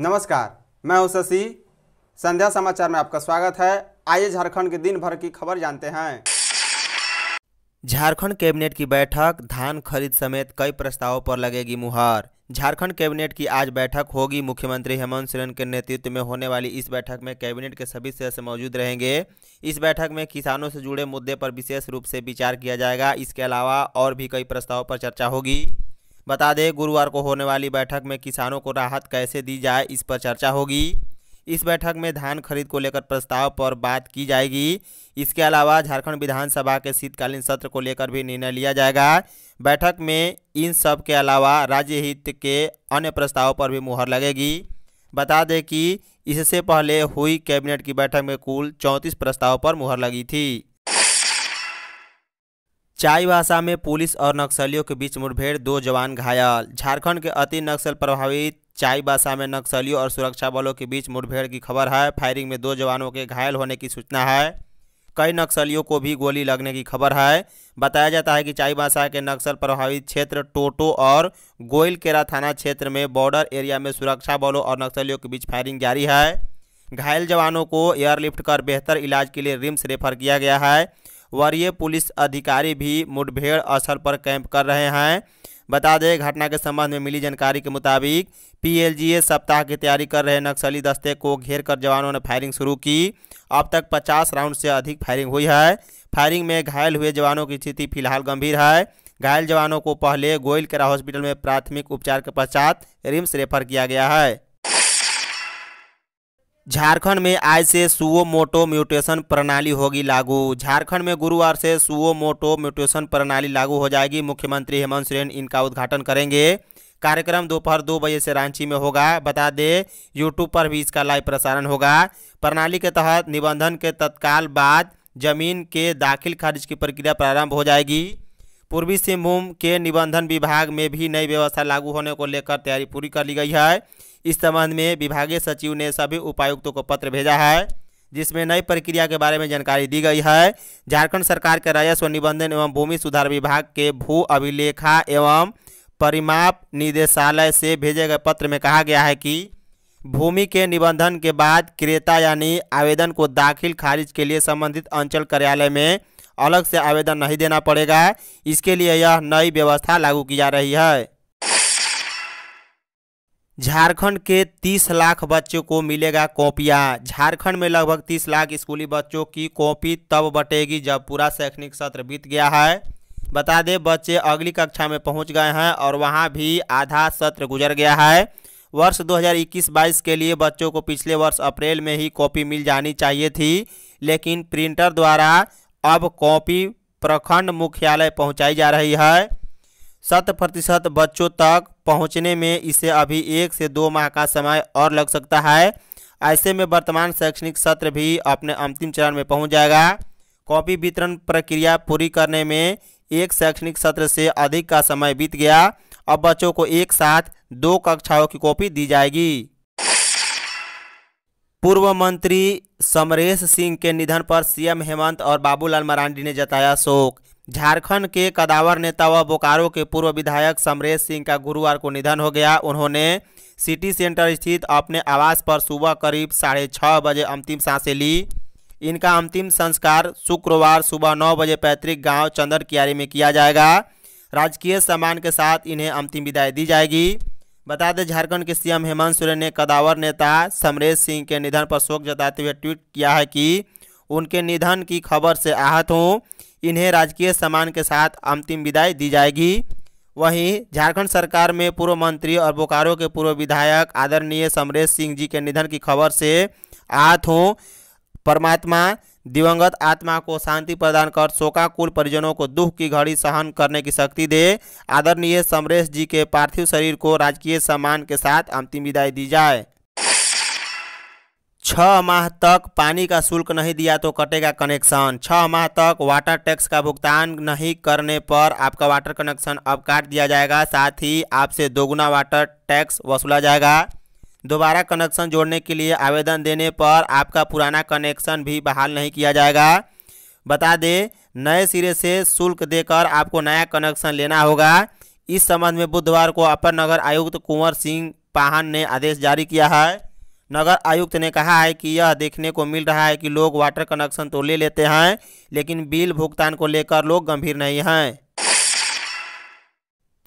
नमस्कार मैं हूं शशि संध्या समाचार में आपका स्वागत है आइए झारखंड के दिन भर की खबर जानते हैं झारखंड कैबिनेट की बैठक धान खरीद समेत कई प्रस्तावों पर लगेगी मुहर झारखंड कैबिनेट की आज बैठक होगी मुख्यमंत्री हेमंत सोरेन के नेतृत्व में होने वाली इस बैठक में कैबिनेट के सभी सदस्य मौजूद रहेंगे इस बैठक में किसानों से जुड़े मुद्दे पर विशेष रूप से विचार किया जाएगा इसके अलावा और भी कई प्रस्ताव पर चर्चा होगी बता दें गुरुवार को होने वाली बैठक में किसानों को राहत कैसे दी जाए इस पर चर्चा होगी इस बैठक में धान खरीद को लेकर प्रस्ताव पर बात की जाएगी इसके अलावा झारखंड विधानसभा के शीतकालीन सत्र को लेकर भी निर्णय लिया जाएगा बैठक में इन सब के अलावा राज्य हित के अन्य प्रस्ताव पर भी मुहर लगेगी बता दें कि इससे पहले हुई कैबिनेट की बैठक में कुल चौंतीस प्रस्ताव पर मुहर लगी थी चाई भाषा में पुलिस और नक्सलियों के बीच मुठभेड़ दो जवान घायल झारखंड के अति नक्सल प्रभावित चाईबासा में नक्सलियों और सुरक्षा बलों के बीच मुठभेड़ की खबर है फायरिंग में दो जवानों के घायल होने की सूचना है कई नक्सलियों को भी गोली लगने की खबर है बताया जाता है कि चाईबासा के नक्सल प्रभावित क्षेत्र टोटो और गोयलकेरा थाना क्षेत्र में बॉर्डर एरिया में सुरक्षा बलों और नक्सलियों के बीच फायरिंग जारी है घायल जवानों को एयरलिफ्ट कर बेहतर इलाज के लिए रिम्स रेफर किया गया है वरीय पुलिस अधिकारी भी मुठभेड़ स्थल पर कैंप कर रहे हैं बता दें घटना के संबंध में मिली जानकारी के मुताबिक पीएलजीए सप्ताह की तैयारी कर रहे नक्सली दस्ते को घेर कर जवानों ने फायरिंग शुरू की अब तक 50 राउंड से अधिक फायरिंग हुई है फायरिंग में घायल हुए जवानों की स्थिति फिलहाल गंभीर है घायल जवानों को पहले गोयल केरा हॉस्पिटल में प्राथमिक उपचार के पश्चात रिम्स रेफर किया गया है झारखंड में आज से सुओ मोटो म्यूटेशन प्रणाली होगी लागू झारखंड में गुरुवार से सुओ मोटो म्यूटेशन प्रणाली लागू हो जाएगी मुख्यमंत्री हेमंत सोरेन इनका उद्घाटन करेंगे कार्यक्रम दोपहर दो, दो बजे से रांची में होगा बता दे यूट्यूब पर भी इसका लाइव प्रसारण होगा प्रणाली के तहत निबंधन के तत्काल बाद जमीन के दाखिल खारिज की प्रक्रिया प्रारंभ हो जाएगी पूर्वी सिंहभूम के निबंधन विभाग में भी नई व्यवस्था लागू होने को लेकर तैयारी पूरी कर ली गई है इस संबंध में विभागीय सचिव ने सभी उपायुक्तों को पत्र भेजा है जिसमें नई प्रक्रिया के बारे में जानकारी दी गई है झारखंड सरकार के राजस्व निबंधन एवं भूमि सुधार विभाग के भू अभिलेखा एवं परिमाप निदेशालय से भेजे गए पत्र में कहा गया है कि भूमि के निबंधन के बाद क्रेता यानी आवेदन को दाखिल खारिज के लिए संबंधित अंचल कार्यालय में अलग से आवेदन नहीं देना पड़ेगा इसके लिए यह नई व्यवस्था लागू की जा रही है झारखंड के 30 लाख बच्चों को मिलेगा कॉपियाँ झारखंड में लगभग 30 लाख स्कूली बच्चों की कॉपी तब बटेगी जब पूरा शैक्षणिक सत्र बीत गया है बता दें बच्चे अगली कक्षा में पहुंच गए हैं और वहां भी आधा सत्र गुजर गया है वर्ष 2021-22 के लिए बच्चों को पिछले वर्ष अप्रैल में ही कॉपी मिल जानी चाहिए थी लेकिन प्रिंटर द्वारा अब कॉपी प्रखंड मुख्यालय पहुंचाई जा रही है शत प्रतिशत बच्चों तक पहुंचने में इसे अभी एक से दो माह का समय और लग सकता है ऐसे में वर्तमान शैक्षणिक सत्र भी अपने अंतिम चरण में पहुंच जाएगा कॉपी वितरण प्रक्रिया पूरी करने में एक शैक्षणिक सत्र से अधिक का समय बीत गया अब बच्चों को एक साथ दो कक्षाओं की कॉपी दी जाएगी पूर्व मंत्री समरेश सिंह के निधन पर सीएम हेमंत और बाबूलाल मरांडी ने जताया शोक झारखंड के कदावर नेता व बोकारो के पूर्व विधायक समरेश सिंह का गुरुवार को निधन हो गया उन्होंने सिटी सेंटर स्थित अपने आवास पर सुबह करीब साढ़े छः बजे अंतिम सांसें ली इनका अंतिम संस्कार शुक्रवार सुबह नौ बजे पैतृक गांव चंदन में किया जाएगा राजकीय सम्मान के साथ इन्हें अंतिम विदाई दी जाएगी बता दें झारखंड के सीएम हेमंत सोरेन ने कदावर नेता समरेश सिंह के निधन पर शोक जताते हुए ट्वीट किया है कि उनके निधन की खबर से आहत हूँ इन्हें राजकीय सम्मान के साथ अंतिम विदाई दी जाएगी वहीं झारखंड सरकार में पूर्व मंत्री और बोकारो के पूर्व विधायक आदरणीय समरेश सिंह जी के निधन की खबर से आहत हों परमात्मा दिवंगत आत्मा को शांति प्रदान कर शोकाकुल परिजनों को दुख की घड़ी सहन करने की शक्ति दे आदरणीय समरेश जी के पार्थिव शरीर को राजकीय सम्मान के साथ अंतिम विदाई दी जाए छह माह तक पानी का शुल्क नहीं दिया तो कटेगा कनेक्शन छह माह तक वाटर टैक्स का भुगतान नहीं करने पर आपका वाटर कनेक्शन अब काट दिया जाएगा साथ ही आपसे दोगुना वाटर टैक्स वसूला जाएगा दोबारा कनेक्शन जोड़ने के लिए आवेदन देने पर आपका पुराना कनेक्शन भी बहाल नहीं किया जाएगा बता दें नए सिरे से शुल्क देकर आपको नया कनेक्शन लेना होगा इस संबंध में बुधवार को अपर नगर आयुक्त कुंवर सिंह पाहन ने आदेश जारी किया है नगर आयुक्त ने कहा है कि यह देखने को मिल रहा है कि लोग वाटर कनेक्शन तो ले लेते हैं लेकिन बिल भुगतान को लेकर लोग गंभीर नहीं हैं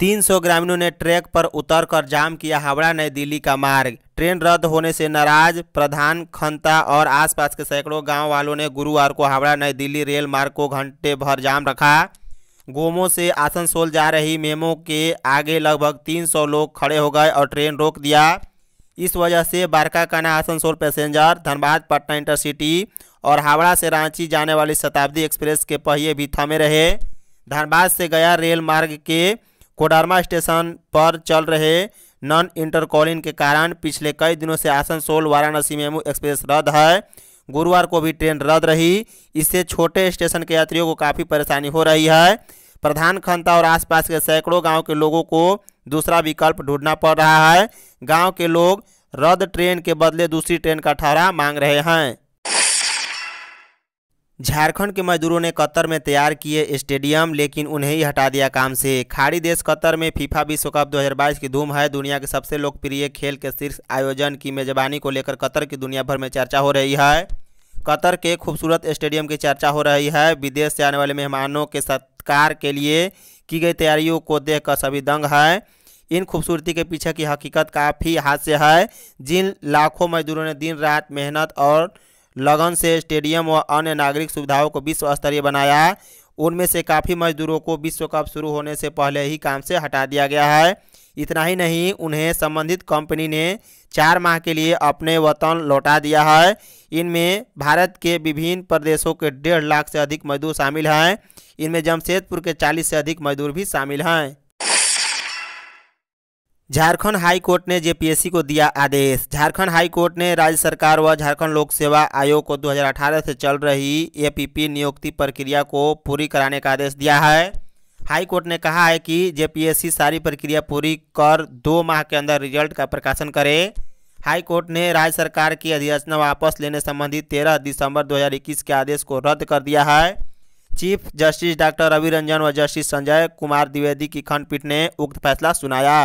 300 ग्रामीणों ने ट्रैक पर उतरकर जाम किया हावड़ा नई दिल्ली का मार्ग ट्रेन रद्द होने से नाराज प्रधान खंता और आसपास के सैकड़ों गांव वालों ने गुरुवार को हावड़ा नई दिल्ली रेल मार्ग को घंटे भर जाम रखा गोमो से आसनसोल जा रही मेमो के आगे लगभग 300 लोग खड़े हो गए और ट्रेन रोक दिया इस वजह से काना आसनसोल पैसेंजर धनबाद पटना इंटरसिटी और हावड़ा से रांची जाने वाली शताब्दी एक्सप्रेस के पहिए भी थमे रहे धनबाद से गया रेल मार्ग के कोडरमा स्टेशन पर चल रहे नॉन इंटरकॉलिंग के कारण पिछले कई दिनों से आसनसोल वाराणसी मेमू एक्सप्रेस रद्द है गुरुवार को भी ट्रेन रद्द रही इससे छोटे स्टेशन के यात्रियों को काफ़ी परेशानी हो रही है प्रधान खंता और आसपास के सैकड़ों गांव के लोगों को दूसरा विकल्प ढूंढना पड़ रहा है गांव के लोग रद्द ट्रेन के बदले दूसरी ट्रेन का ठहरा मांग रहे हैं झारखंड के मजदूरों ने कतर में तैयार किए स्टेडियम लेकिन उन्हें ही हटा दिया काम से खाड़ी देश कतर में फीफा विश्व कप 2022 की धूम है दुनिया के सबसे लोकप्रिय खेल के शीर्ष आयोजन की मेजबानी को लेकर कतर की दुनिया भर में चर्चा हो रही है कतर के खूबसूरत स्टेडियम की चर्चा हो रही है विदेश से आने वाले मेहमानों के सत्कार के लिए की गई तैयारियों को देखकर सभी दंग है इन खूबसूरती के पीछे की हकीकत काफ़ी हास्य है जिन लाखों मजदूरों ने दिन रात मेहनत और लगन से स्टेडियम व अन्य नागरिक सुविधाओं को विश्व स्तरीय बनाया है उनमें से काफ़ी मजदूरों को विश्व कप शुरू होने से पहले ही काम से हटा दिया गया है इतना ही नहीं उन्हें संबंधित कंपनी ने चार माह के लिए अपने वतन लौटा दिया है इनमें भारत के विभिन्न प्रदेशों के डेढ़ लाख से अधिक मजदूर शामिल हैं इनमें जमशेदपुर के चालीस से अधिक मजदूर भी शामिल हैं झारखंड हाई कोर्ट ने जेपीएससी को दिया आदेश झारखंड हाई कोर्ट ने राज्य सरकार व झारखंड लोक सेवा आयोग को 2018 से चल रही एपीपी नियुक्ति प्रक्रिया को पूरी कराने का आदेश दिया है हाई कोर्ट ने कहा है कि जेपीएससी सारी प्रक्रिया पूरी कर दो माह के अंदर रिजल्ट का प्रकाशन करे हाई कोर्ट ने राज्य सरकार की अधिसूचना वापस लेने संबंधी तेरह दिसंबर दो के आदेश को रद्द कर दिया है chief justice doctor Ravi Ranjan व जस्टिस संजय कुमार द्विवेदी की खंडपीठ ने उक्त फैसला सुनाया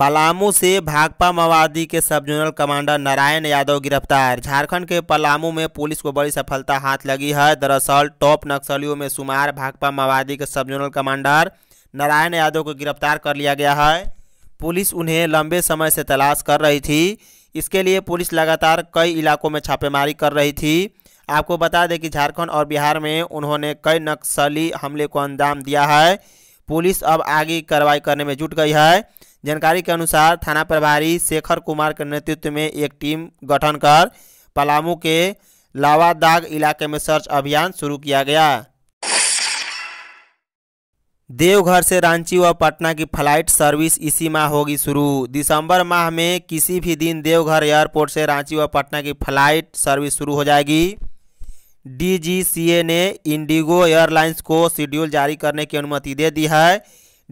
पलामू से भाकपा माओवादी के सब जोनल कमांडर नारायण यादव गिरफ्तार झारखंड के पलामू में पुलिस को बड़ी सफलता हाथ लगी है दरअसल टॉप नक्सलियों में शुमार भाकपा माओवादी के सब जोनल कमांडर नारायण यादव को गिरफ्तार कर लिया गया है पुलिस उन्हें लंबे समय से तलाश कर रही थी इसके लिए पुलिस लगातार कई इलाकों में छापेमारी कर रही थी आपको बता दें कि झारखंड और बिहार में उन्होंने कई नक्सली हमले को अंजाम दिया है पुलिस अब आगे कार्रवाई करने में जुट गई है जानकारी के अनुसार थाना प्रभारी शेखर कुमार के नेतृत्व में एक टीम गठन कर पलामू के लावादाग इलाके में सर्च अभियान शुरू किया गया देवघर से रांची व पटना की फ्लाइट सर्विस इसी माह होगी शुरू दिसंबर माह में किसी भी दिन देवघर एयरपोर्ट से रांची व पटना की फ्लाइट सर्विस शुरू हो जाएगी डीजीसीए ने इंडिगो एयरलाइंस को शेड्यूल जारी करने की अनुमति दे दी है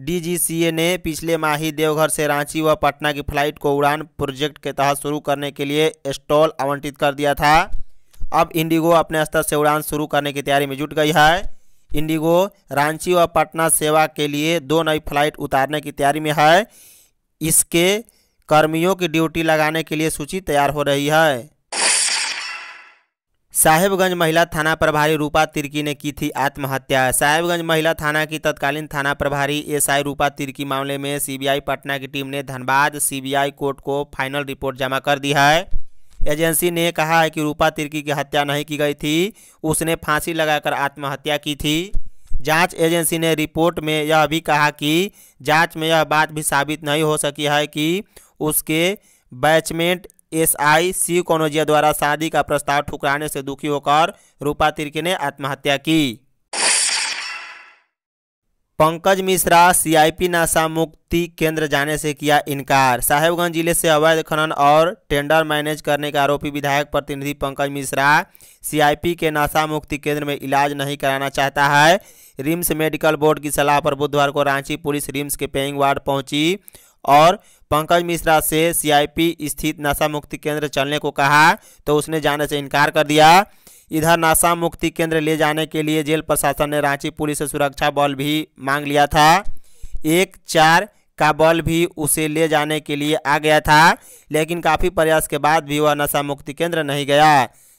डीजीसीए ने पिछले माह ही देवघर से रांची व पटना की फ्लाइट को उड़ान प्रोजेक्ट के तहत शुरू करने के लिए स्टॉल आवंटित कर दिया था अब इंडिगो अपने स्तर से उड़ान शुरू करने की तैयारी में जुट गई है इंडिगो रांची व पटना सेवा के लिए दो नई फ्लाइट उतारने की तैयारी में है इसके कर्मियों की ड्यूटी लगाने के लिए सूची तैयार हो रही है साहेबगंज महिला थाना प्रभारी रूपा तिर्की ने की थी आत्महत्या साहेबगंज महिला थाना की तत्कालीन थाना प्रभारी एसआई रूपा तिर्की मामले में सीबीआई पटना की टीम ने धनबाद सीबीआई कोर्ट को फाइनल रिपोर्ट जमा कर दी है एजेंसी ने कहा है कि रूपा तिर्की की हत्या नहीं की गई थी उसने फांसी लगाकर आत्महत्या की थी जांच एजेंसी ने रिपोर्ट में यह भी कहा कि जांच में यह बात भी साबित नहीं हो सकी है कि उसके बैचमेंट एसआई शिव कनौजिया द्वारा शादी का प्रस्ताव ठुकराने से दुखी होकर रूपा तिर्की ने आत्महत्या की पंकज मिश्रा सीआईपी नाशा मुक्ति केंद्र जाने से किया इनकार साहेबगंज जिले से अवैध खनन और टेंडर मैनेज करने के आरोपी विधायक प्रतिनिधि पंकज मिश्रा सीआईपी के नाशा मुक्ति केंद्र में इलाज नहीं कराना चाहता है रिम्स मेडिकल बोर्ड की सलाह पर बुधवार को रांची पुलिस रिम्स के पेइंग वार्ड पहुंची और पंकज मिश्रा से सीआईपी स्थित नशा मुक्ति केंद्र चलने को कहा तो उसने जाने से इनकार कर दिया इधर नशा मुक्ति केंद्र ले जाने के लिए जेल प्रशासन ने रांची पुलिस से सुरक्षा बल भी मांग लिया था एक चार का बल भी उसे ले जाने के लिए आ गया था लेकिन काफ़ी प्रयास के बाद भी वह नशा मुक्ति केंद्र नहीं गया